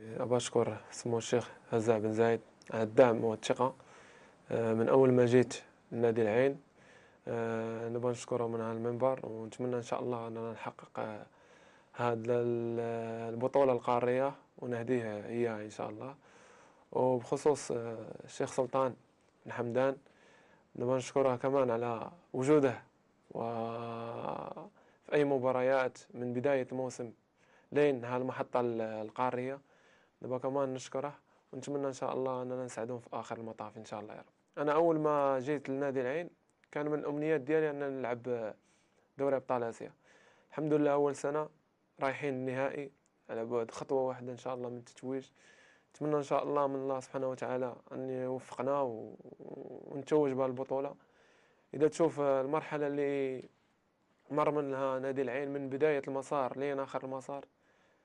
أبا أشكر سمو الشيخ هزاع بن زايد على الدعم والثقة آه، من أول ما جيت لنادي العين آه، نبغى نشكره من على المنبر ونتمنى إن شاء الله أننا نحقق آه، هذه البطولة القارية ونهديها إياها إن شاء الله وبخصوص الشيخ سلطان بن حمدان نبغى نشكره كمان على وجوده و في أي مباريات من بداية الموسم لين هالمحطة القارية دابا كمان نشكره ونتمنى ان شاء الله اننا نساعدهم في اخر المطاف ان شاء الله يا رب انا اول ما جيت لنادي العين كان من الامنيات ديالي ان نلعب دوري ابطال اسيا الحمد لله اول سنه رايحين النهائي على بعد خطوه واحده ان شاء الله من التتويج نتمنى ان شاء الله من الله سبحانه وتعالى ان يوفقنا و... ونتوج بها البطوله اذا تشوف المرحله اللي مر منها نادي العين من بدايه المسار لين اخر المسار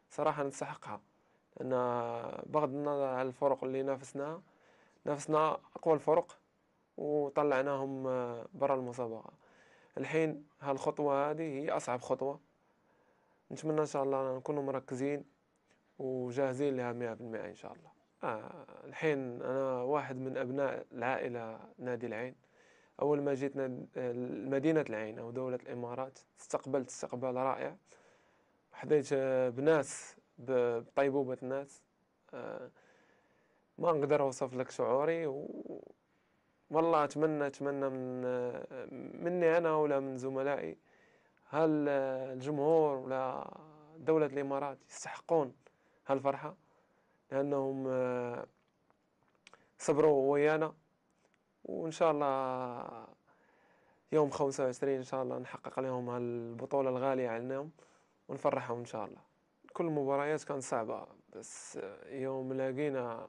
صراحه نستحقها لأن بغض النظر على الفرق اللي نافسنا نافسنا أقوى الفرق وطلعناهم آه، برا المسابقة الحين هالخطوة هذه هي أصعب خطوة نتمنى إن شاء الله نكونوا مركزين وجاهزين لها مئة إن شاء الله آه الحين أنا واحد من أبناء العائلة نادي العين أول ما جيت مدينة العين أو دولة الإمارات استقبلت استقبال رائع حديت آه، بناس بطيبوبة الناس آه، ما نقدر اوصف لك شعوري و... والله اتمنى اتمنى من مني انا ولا من زملائي هل الجمهور ولا دولة الامارات يستحقون هالفرحة لانهم آه، صبروا ويانا وان شاء الله يوم 25 ان شاء الله نحقق لهم هالبطولة الغالية عليهم ونفرحهم ان شاء الله كل المباريات كانت صعبة بس يوم لقينا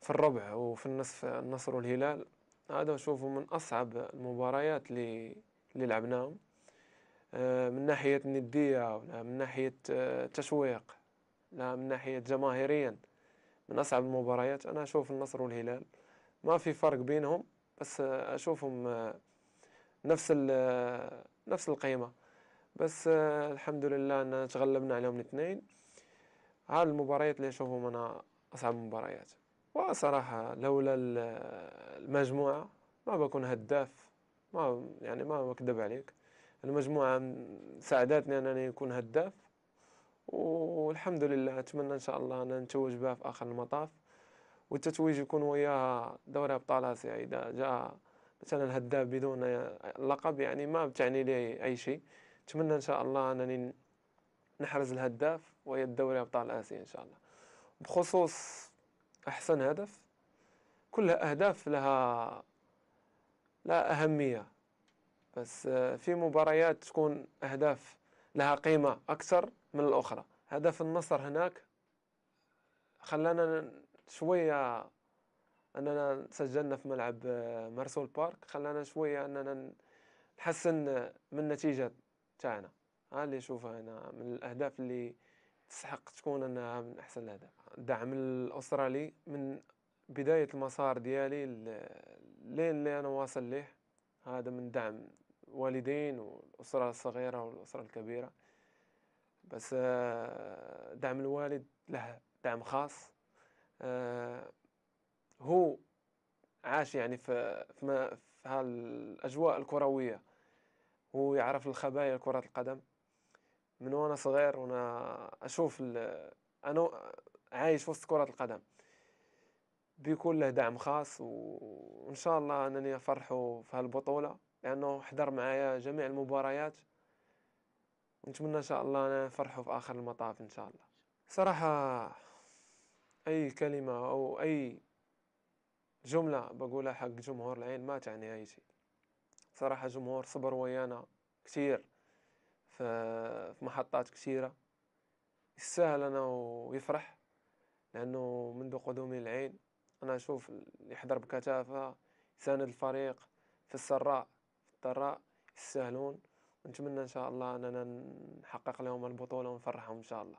في الربع وفي النصف النصر والهلال هذا نشوفه من أصعب المباريات اللي اللي لعبناهم آه، من ناحية الندية ولا من ناحية آه، تشويق لا من ناحية جماهيريا من أصعب المباريات أنا أشوف النصر والهلال ما في فرق بينهم بس آه، أشوفهم نفس نفس القيمة بس آه، الحمد لله ان تغلبنا عليهم الاثنين هذه المباريات اللي نشوفهم انا اصعب مباريات وصراحه لولا آه، المجموعه ما بكون هداف ما يعني ما بكذب عليك المجموعه ساعدتني انني نكون هداف والحمد لله اتمنى ان شاء الله ان نتوج بها في اخر المطاف والتتويج يكون وياها دوري ابطال اسيا اذا جاء مثلا هداف بدون لقب يعني ما بتعني لي اي شيء نتمنى ان شاء الله انني نحرز الهداف وهي الدوري ابطال اسيا ان شاء الله بخصوص احسن هدف كلها اهداف لها لا اهميه بس في مباريات تكون اهداف لها قيمه اكثر من الاخرى هدف النصر هناك خلانا شويه اننا سجلنا في ملعب مرسول بارك خلانا شويه اننا نحسن من نتيجه تاعنا ها اللي نشوفها انا من الاهداف اللي تستحق تكون انها من احسن الاهداف الدعم الاسترالي من بدايه المسار ديالي لين اللي انا واصل ليه هذا من دعم والدين والاسره الصغيره والاسره الكبيره بس آه، دعم الوالد له دعم خاص آه، هو عاش يعني في في, في هالاجواء الكرويه هو يعرف الخبايا كرة القدم من وانا صغير وانا اشوف انا عايش وسط كرة القدم بيكون له دعم خاص وان شاء الله انني افرحه في هالبطولة لانه حضر معايا جميع المباريات ونتمنى ان شاء الله انا افرحه في اخر المطاف ان شاء الله صراحة اي كلمة او اي جملة بقولها حق جمهور العين ما تعني اي شيء صراحة جمهور صبر ويانا كثير في محطات كثيرة يستاهل أنا ويفرح لأنه منذ قدومي العين أنا أشوف يحضر بكثافة يساند الفريق في السراء في الضراء يستاهلون ونتمنى إن شاء الله أننا نحقق لهم البطولة ونفرحهم إن شاء الله